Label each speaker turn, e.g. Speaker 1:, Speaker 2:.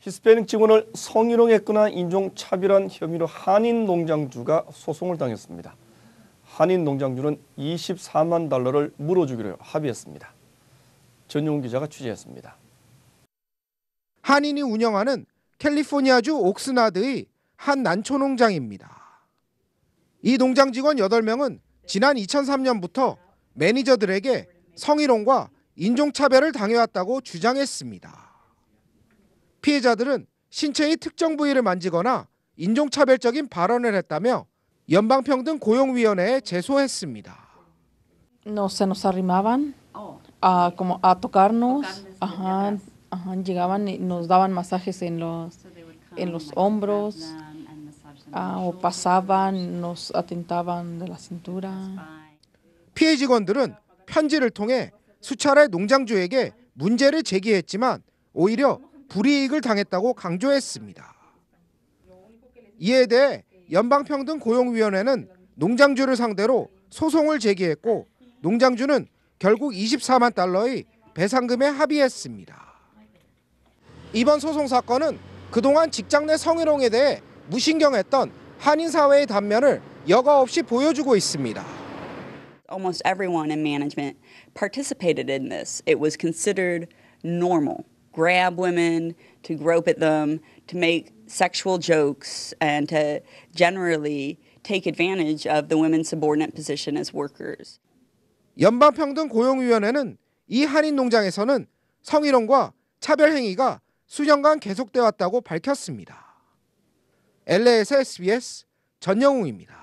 Speaker 1: 히스패닉 직원을 성희롱했거나 인종차별한 혐의로 한인 농장주가 소송을 당했습니다. 한인 농장주는 24만 달러를 물어주기로 합의했습니다. 전용 기자가 취재했습니다.
Speaker 2: 한인이 운영하는 캘리포니아주 옥스나드의 한 난초 농장입니다. 이 농장 직원 8명은 지난 2003년부터 매니저들에게 성희롱과 인종차별을 당해왔다고 주장했습니다. 피해자들은 신체의 특정 부위를 만지거나 인종차별적인 발언을 했다며 연방평등 고용위원회에 제소했습니다.
Speaker 3: No se nos arrimaban a como a tocarnos, ajá, ajá, llegaban y nos daban masajes en los en los hombros ah, o pasaban, nos atentaban de la cintura.
Speaker 2: 피해 직원들은 편지를 통해 수차례 농장주에게 문제를 제기했지만 오히려 불이익을 당했다고 강조했습니다. 이에 대해 연방평등고용위원회는 농장주를 상대로 소송을 제기했고 농장주는 결국 24만 달러의 배상금에 합의했습니다. 이번 소송 사건은 그동안 직장 내 성희롱에 대해 무신경했던 한인 사회의 단면을 여과 없이 보여주고 있습니다.
Speaker 4: Almost everyone in management participated in this. It was considered normal. grab women, to grope at them, to make sexual jokes, and to generally take advantage of the women's subordinate position as workers.
Speaker 2: 연방평등고용위원회는 이 한인 농장에서는 성희롱과 차별 행위가 수년간 계속돼 왔다고 밝혔습니다. LA에서 SBS 전영웅입니다.